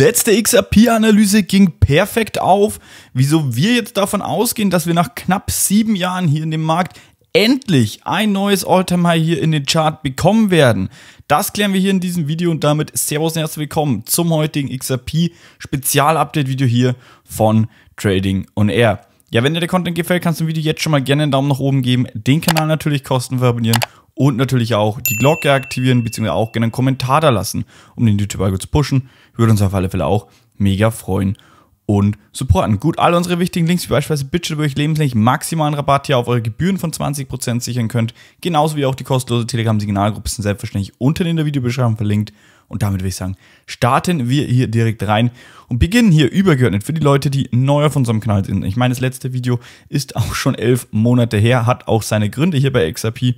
letzte XRP-Analyse ging perfekt auf. Wieso wir jetzt davon ausgehen, dass wir nach knapp sieben Jahren hier in dem Markt endlich ein neues Alltime High hier in den Chart bekommen werden. Das klären wir hier in diesem Video und damit Servus und herzlich willkommen zum heutigen XRP Spezial-Update Video hier von Trading on Air. Ja, wenn dir der Content gefällt, kannst du dem Video jetzt schon mal gerne einen Daumen nach oben geben, den Kanal natürlich kostenfrei abonnieren und natürlich auch die Glocke aktivieren, beziehungsweise auch gerne einen Kommentar da lassen, um den YouTube-Algo zu pushen. Würde uns auf alle Fälle auch mega freuen und supporten. Gut, alle unsere wichtigen Links, wie beispielsweise Bitchel, wo ihr euch lebenslänglich maximalen Rabatt hier auf eure Gebühren von 20% sichern könnt, genauso wie auch die kostenlose Telegram-Signalgruppe sind selbstverständlich unten in der Videobeschreibung verlinkt. Und damit würde ich sagen, starten wir hier direkt rein und beginnen hier übergeordnet für die Leute, die neu auf unserem Kanal sind. Ich meine, das letzte Video ist auch schon elf Monate her, hat auch seine Gründe hier bei XRP.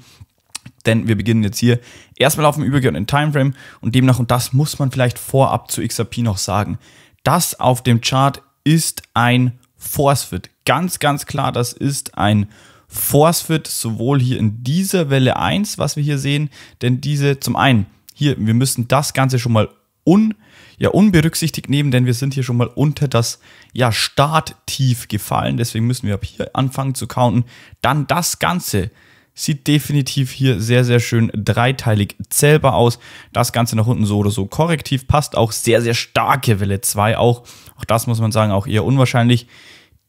Denn wir beginnen jetzt hier erstmal auf dem übergeordneten Timeframe und demnach, und das muss man vielleicht vorab zu XRP noch sagen, das auf dem Chart ist ein Force-Fit. Ganz, ganz klar, das ist ein Force-Fit, sowohl hier in dieser Welle 1, was wir hier sehen, denn diese, zum einen, hier, wir müssen das Ganze schon mal un, ja, unberücksichtigt nehmen, denn wir sind hier schon mal unter das ja, Starttief gefallen. Deswegen müssen wir ab hier anfangen zu counten. Dann das Ganze Sieht definitiv hier sehr, sehr schön dreiteilig zählbar aus. Das Ganze nach unten so oder so korrektiv passt. Auch sehr, sehr starke Welle 2 auch. Auch das muss man sagen, auch eher unwahrscheinlich.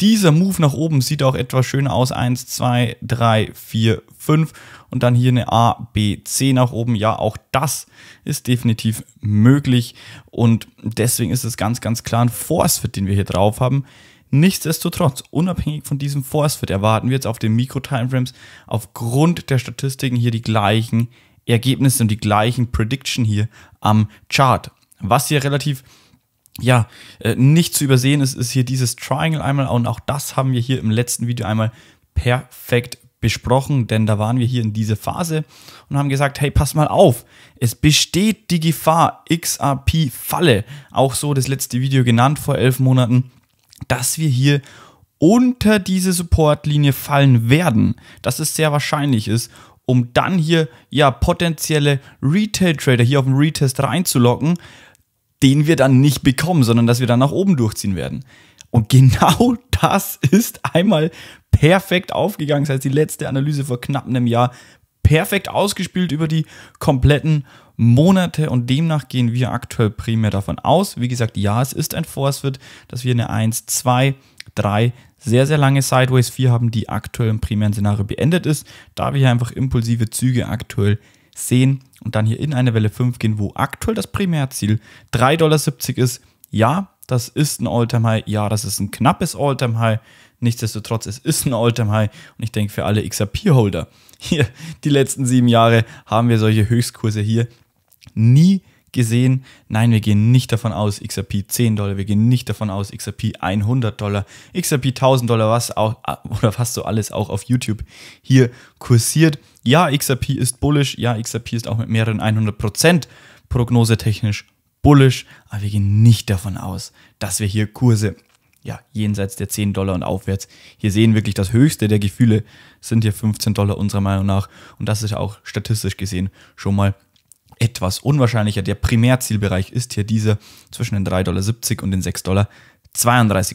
Dieser Move nach oben sieht auch etwas schöner aus. 1, 2, 3, 4, 5 und dann hier eine A, B, C nach oben. Ja, auch das ist definitiv möglich und deswegen ist es ganz, ganz klar ein Force-Fit, den wir hier drauf haben. Nichtsdestotrotz, unabhängig von diesem Force-Fit erwarten wir jetzt auf den Mikro-Timeframes aufgrund der Statistiken hier die gleichen Ergebnisse und die gleichen Prediction hier am Chart. Was hier relativ ja, äh, nicht zu übersehen ist, ist hier dieses Triangle einmal und auch das haben wir hier im letzten Video einmal perfekt besprochen, denn da waren wir hier in dieser Phase und haben gesagt, hey, pass mal auf, es besteht die Gefahr XRP-Falle, auch so das letzte Video genannt vor elf Monaten dass wir hier unter diese Supportlinie fallen werden, dass es sehr wahrscheinlich ist, um dann hier ja potenzielle Retail Trader hier auf dem Retest reinzulocken, den wir dann nicht bekommen, sondern dass wir dann nach oben durchziehen werden. Und genau das ist einmal perfekt aufgegangen, das heißt die letzte Analyse vor knapp einem Jahr perfekt ausgespielt über die kompletten Monate und demnach gehen wir aktuell primär davon aus, wie gesagt, ja, es ist ein Force wird, dass wir eine 1, 2, 3, sehr, sehr lange Sideways 4 haben, die aktuell im primären Szenario beendet ist, da wir hier einfach impulsive Züge aktuell sehen und dann hier in eine Welle 5 gehen, wo aktuell das Primärziel 3,70 Dollar ist. Ja, das ist ein All-Time-High, ja, das ist ein knappes All-Time-High, nichtsdestotrotz, es ist ein All-Time-High und ich denke für alle XRP-Holder hier die letzten sieben Jahre haben wir solche Höchstkurse hier nie gesehen, nein, wir gehen nicht davon aus, XRP 10 Dollar, wir gehen nicht davon aus, XRP 100 Dollar, XRP 1000 Dollar, was auch, oder fast so alles auch auf YouTube hier kursiert. Ja, XRP ist bullish, ja, XRP ist auch mit mehreren 100 Prozent prognosetechnisch bullish, aber wir gehen nicht davon aus, dass wir hier Kurse ja, jenseits der 10 Dollar und aufwärts. Hier sehen wirklich das höchste der Gefühle sind hier 15 Dollar unserer Meinung nach und das ist auch statistisch gesehen schon mal etwas unwahrscheinlicher. Der Primärzielbereich ist hier dieser zwischen den 3,70 Dollar und den 6,32 Dollar.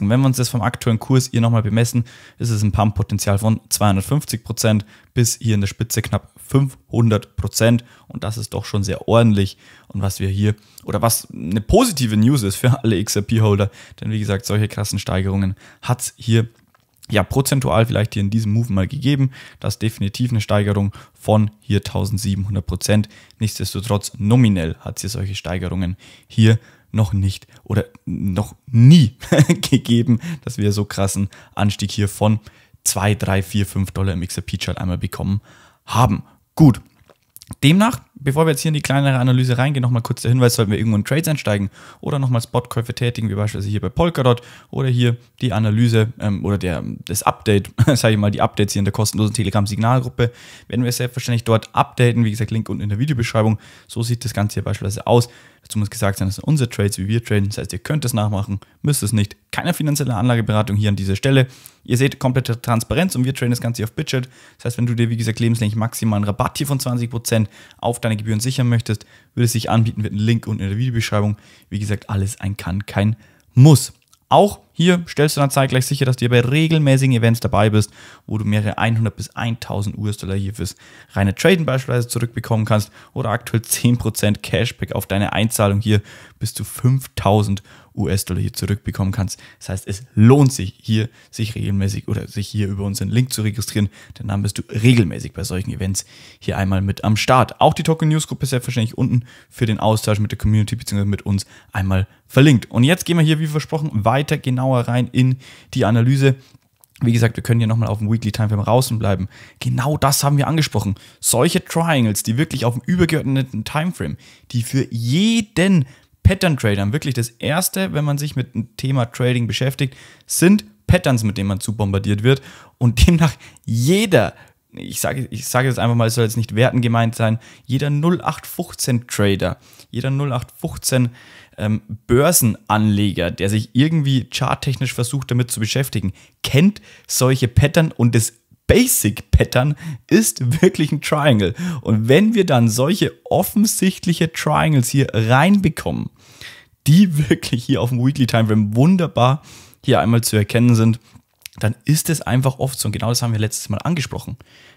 Und wenn wir uns das vom aktuellen Kurs hier nochmal bemessen, ist es ein Pump-Potenzial von 250 Prozent bis hier in der Spitze knapp 500 Prozent. Und das ist doch schon sehr ordentlich. Und was wir hier, oder was eine positive News ist für alle XRP-Holder, denn wie gesagt, solche krassen Steigerungen hat es hier ja, prozentual vielleicht hier in diesem Move mal gegeben. Das ist definitiv eine Steigerung von hier 1700 Prozent. Nichtsdestotrotz, nominell hat es hier solche Steigerungen hier noch nicht oder noch nie gegeben, dass wir so krassen Anstieg hier von 2, 3, 4, 5 Dollar im XRP-Chart einmal bekommen haben. Gut, demnach Bevor wir jetzt hier in die kleinere Analyse reingehen, nochmal kurz der Hinweis, sollten wir irgendwo in Trades einsteigen oder nochmal Spotkäufe tätigen, wie beispielsweise hier bei Polkadot oder hier die Analyse ähm, oder der, das Update, sage ich mal, die Updates hier in der kostenlosen Telegram-Signalgruppe, werden wir selbstverständlich dort updaten. Wie gesagt, Link unten in der Videobeschreibung. So sieht das Ganze hier beispielsweise aus. Dazu muss gesagt sein, das sind unsere Trades, wie wir traden. Das heißt, ihr könnt es nachmachen, müsst es nicht. Keine finanzielle Anlageberatung hier an dieser Stelle. Ihr seht komplette Transparenz und wir traden das Ganze hier auf Bitget. Das heißt, wenn du dir, wie gesagt, lebenslänglich maximalen Rabatt hier von 20% auf deine Gebühren sichern möchtest, würde es sich anbieten, wird ein Link unten in der Videobeschreibung. Wie gesagt, alles ein Kann, kein Muss. Auch hier stellst du dann zeitgleich sicher, dass du bei regelmäßigen Events dabei bist, wo du mehrere 100 bis 1000 US-Dollar hier fürs reine Traden beispielsweise zurückbekommen kannst oder aktuell 10% Cashback auf deine Einzahlung hier bis zu 5000 US-Dollar. US-Dollar hier zurückbekommen kannst. Das heißt, es lohnt sich hier, sich regelmäßig oder sich hier über unseren Link zu registrieren, denn dann bist du regelmäßig bei solchen Events hier einmal mit am Start. Auch die Token News Gruppe ist selbstverständlich unten für den Austausch mit der Community bzw. mit uns einmal verlinkt. Und jetzt gehen wir hier, wie versprochen, weiter genauer rein in die Analyse. Wie gesagt, wir können hier nochmal auf dem Weekly Timeframe draußen bleiben. Genau das haben wir angesprochen. Solche Triangles, die wirklich auf dem übergeordneten Timeframe, die für jeden Pattern Tradern, wirklich das Erste, wenn man sich mit dem Thema Trading beschäftigt, sind Patterns, mit denen man zu bombardiert wird. Und demnach jeder, ich sage ich sage jetzt einfach mal, es soll jetzt nicht werten gemeint sein, jeder 0815 Trader, jeder 0815 ähm, Börsenanleger, der sich irgendwie charttechnisch versucht damit zu beschäftigen, kennt solche Pattern und es Basic Pattern ist wirklich ein Triangle. Und wenn wir dann solche offensichtliche Triangles hier reinbekommen, die wirklich hier auf dem Weekly Timeframe wunderbar hier einmal zu erkennen sind, dann ist es einfach oft so, und genau das haben wir letztes Mal angesprochen,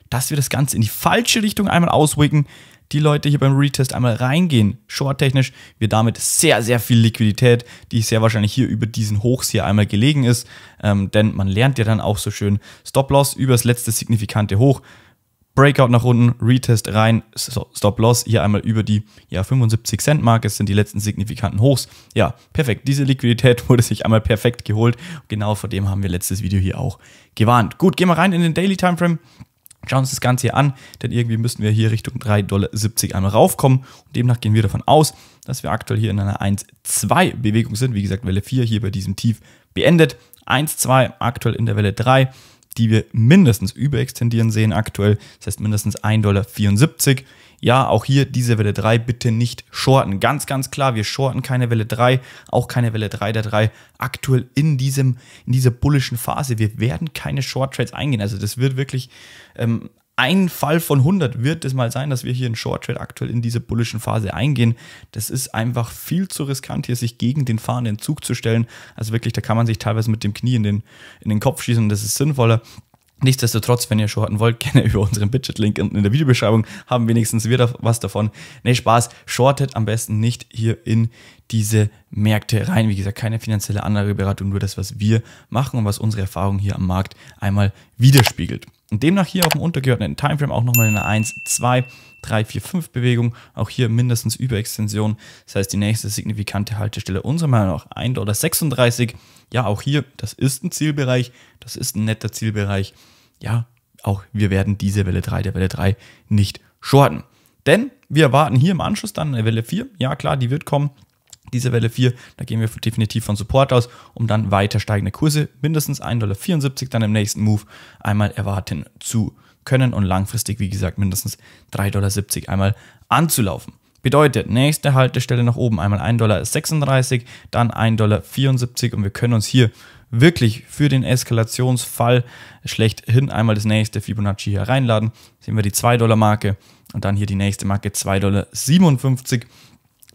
dass wir das Ganze in die falsche Richtung einmal auswicken, die Leute hier beim Retest einmal reingehen, shorttechnisch, wir damit sehr, sehr viel Liquidität, die sehr wahrscheinlich hier über diesen Hochs hier einmal gelegen ist. Ähm, denn man lernt ja dann auch so schön Stop-Loss über das letzte signifikante Hoch. Breakout nach unten, Retest rein, Stop-Loss hier einmal über die ja, 75 Cent Marke, das sind die letzten signifikanten Hochs. Ja, perfekt. Diese Liquidität wurde sich einmal perfekt geholt. Genau vor dem haben wir letztes Video hier auch gewarnt. Gut, gehen wir rein in den Daily Timeframe. Schauen uns das Ganze hier an, denn irgendwie müssten wir hier Richtung 3,70 Dollar einmal raufkommen. Und demnach gehen wir davon aus, dass wir aktuell hier in einer 1,2-Bewegung sind. Wie gesagt, Welle 4 hier bei diesem Tief beendet. 1,2 aktuell in der Welle 3, die wir mindestens überextendieren sehen aktuell. Das heißt mindestens 1,74 Dollar ja, auch hier diese Welle 3 bitte nicht shorten. Ganz, ganz klar, wir shorten keine Welle 3, auch keine Welle 3 der 3 aktuell in, diesem, in dieser bullischen Phase. Wir werden keine Short Trades eingehen. Also das wird wirklich ähm, ein Fall von 100 wird es mal sein, dass wir hier in Short Trade aktuell in diese bullischen Phase eingehen. Das ist einfach viel zu riskant, hier sich gegen den fahrenden Zug zu stellen. Also wirklich, da kann man sich teilweise mit dem Knie in den, in den Kopf schießen und das ist sinnvoller. Nichtsdestotrotz, wenn ihr shorten wollt, gerne über unseren Budget-Link unten in der Videobeschreibung haben wenigstens wir da was davon. Nee, Spaß. Shortet am besten nicht hier in diese Märkte rein. Wie gesagt, keine finanzielle Anlageberatung, nur das, was wir machen und was unsere Erfahrung hier am Markt einmal widerspiegelt. Und demnach hier auf dem untergeordneten Timeframe auch nochmal eine 1, 2, 3, 4, 5 Bewegung. Auch hier mindestens Überextension. Das heißt, die nächste signifikante Haltestelle unserer Meinung nach 1,36 Dollar. Ja, auch hier, das ist ein Zielbereich. Das ist ein netter Zielbereich. Ja, auch wir werden diese Welle 3 der Welle 3 nicht shorten. Denn wir erwarten hier im Anschluss dann eine Welle 4. Ja, klar, die wird kommen. Diese Welle 4, da gehen wir definitiv von Support aus, um dann weiter steigende Kurse, mindestens 1,74 Dollar dann im nächsten Move einmal erwarten zu können und langfristig, wie gesagt, mindestens 3,70 Dollar einmal anzulaufen. Bedeutet, nächste Haltestelle nach oben einmal 1,36 Dollar, dann 1,74 Dollar und wir können uns hier wirklich für den Eskalationsfall schlechthin einmal das nächste Fibonacci hier reinladen. Sehen wir die 2 Dollar Marke und dann hier die nächste Marke 2,57 Dollar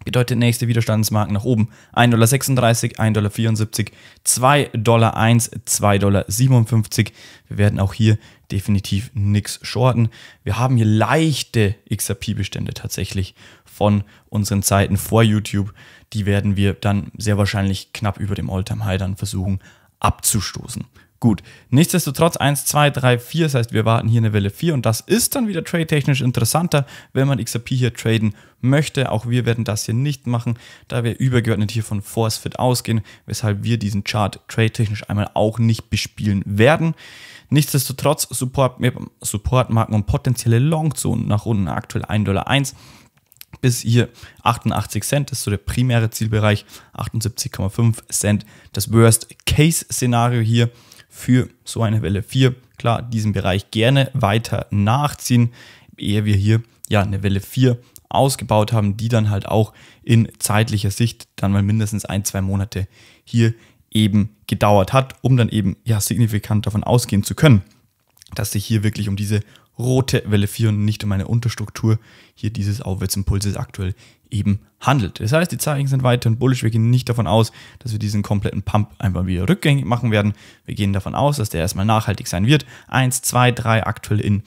bedeutet nächste Widerstandsmarken nach oben 1,36 Dollar, 1,74 Dollar, 2,01 Dollar, 2,57 Dollar. Wir werden auch hier definitiv nichts shorten. Wir haben hier leichte XRP-Bestände tatsächlich von unseren Zeiten vor YouTube. Die werden wir dann sehr wahrscheinlich knapp über dem All-Time-High dann versuchen abzustoßen. Gut, nichtsdestotrotz 1, 2, 3, 4, das heißt, wir warten hier eine Welle 4 und das ist dann wieder trade-technisch interessanter, wenn man XRP hier traden möchte. Auch wir werden das hier nicht machen, da wir übergeordnet hier von Force Fit ausgehen, weshalb wir diesen Chart trade-technisch einmal auch nicht bespielen werden. Nichtsdestotrotz Supportmarken äh, und potenzielle Longzonen nach unten, aktuell 1,01 Dollar bis hier 88 Cent, das ist so der primäre Zielbereich, 78,5 Cent, das Worst-Case-Szenario hier für so eine Welle 4. Klar, diesen Bereich gerne weiter nachziehen, ehe wir hier ja eine Welle 4 ausgebaut haben, die dann halt auch in zeitlicher Sicht dann mal mindestens ein, zwei Monate hier eben gedauert hat, um dann eben ja signifikant davon ausgehen zu können, dass sich hier wirklich um diese rote Welle 4 und nicht um eine Unterstruktur hier dieses Aufwärtsimpulses aktuell eben handelt. Das heißt, die Zeichen sind weiterhin bullish. Wir gehen nicht davon aus, dass wir diesen kompletten Pump einfach wieder rückgängig machen werden. Wir gehen davon aus, dass der erstmal nachhaltig sein wird. 1, 2, 3 aktuell in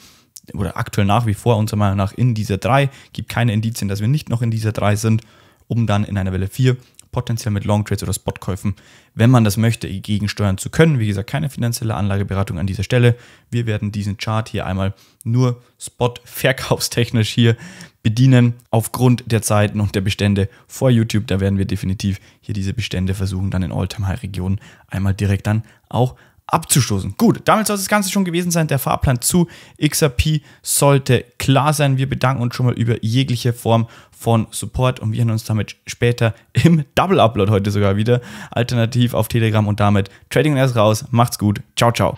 oder aktuell nach wie vor unserer Meinung nach in dieser 3. Gibt keine Indizien, dass wir nicht noch in dieser 3 sind, um dann in einer Welle 4 potenziell mit Long Trades oder Spotkäufen, wenn man das möchte, gegensteuern zu können. Wie gesagt, keine finanzielle Anlageberatung an dieser Stelle. Wir werden diesen Chart hier einmal nur Spot-verkaufstechnisch hier bedienen aufgrund der Zeiten und der Bestände vor YouTube. Da werden wir definitiv hier diese Bestände versuchen, dann in All-Time-High-Regionen einmal direkt dann auch abzustoßen. Gut, damit soll es das Ganze schon gewesen sein. Der Fahrplan zu XRP sollte klar sein. Wir bedanken uns schon mal über jegliche Form von Support und wir hören uns damit später im Double Upload heute sogar wieder. Alternativ auf Telegram und damit Trading erst raus. Macht's gut. Ciao, ciao.